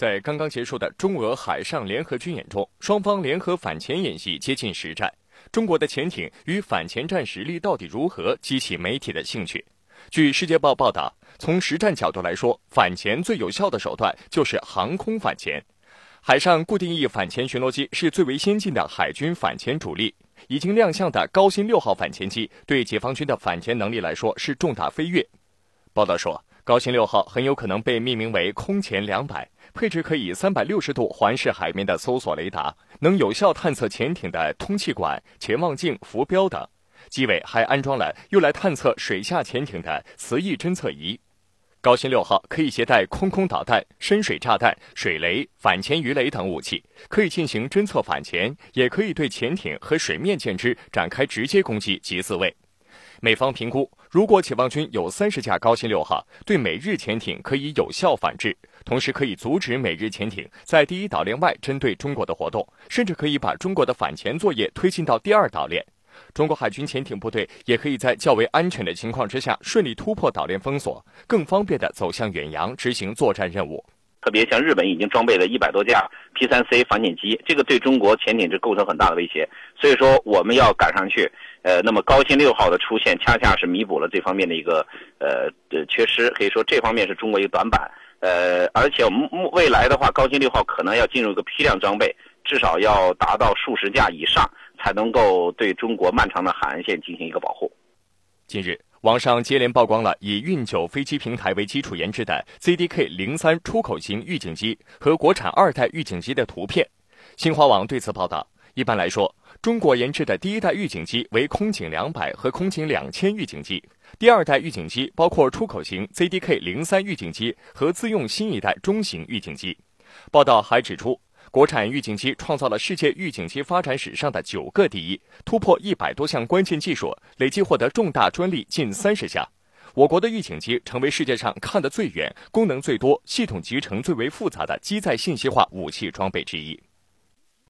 在刚刚结束的中俄海上联合军演中，双方联合反潜演习接近实战。中国的潜艇与反潜战实力到底如何，激起媒体的兴趣？据《世界报》报道，从实战角度来说，反潜最有效的手段就是航空反潜。海上固定翼反潜巡逻机是最为先进的海军反潜主力。已经亮相的高新六号反潜机，对解放军的反潜能力来说是重大飞跃。报道说。高新六号很有可能被命名为“空前两百”，配置可以三百六十度环视海面的搜索雷达，能有效探测潜艇的通气管、潜望镜、浮标等。机尾还安装了用来探测水下潜艇的磁异侦测仪。高新六号可以携带空空导弹、深水炸弹、水雷、反潜鱼雷等武器，可以进行侦测反潜，也可以对潜艇和水面舰只展开直接攻击及自卫。美方评估，如果解放军有三十架高新六号，对美日潜艇可以有效反制，同时可以阻止美日潜艇在第一岛链外针对中国的活动，甚至可以把中国的反潜作业推进到第二岛链。中国海军潜艇部队也可以在较为安全的情况之下，顺利突破岛链封锁，更方便地走向远洋执行作战任务。特别像日本已经装备了一百多架 P3C 防潜机，这个对中国潜艇是构成很大的威胁。所以说我们要赶上去，呃，那么高新六号的出现恰恰是弥补了这方面的一个呃缺失。可以说这方面是中国一个短板。呃，而且我们未来的话，高新六号可能要进入一个批量装备，至少要达到数十架以上，才能够对中国漫长的海岸线进行一个保护。近日，网上接连曝光了以运九飞机平台为基础研制的 ZDK 零三出口型预警机和国产二代预警机的图片。新华网对此报道：一般来说，中国研制的第一代预警机为空警两百和空警两千预警机，第二代预警机包括出口型 ZDK 零三预警机和自用新一代中型预警机。报道还指出。国产预警机创造了世界预警机发展史上的九个第一，突破一百多项关键技术，累计获得重大专利近三十项。我国的预警机成为世界上看得最远、功能最多、系统集成最为复杂的机载信息化武器装备之一。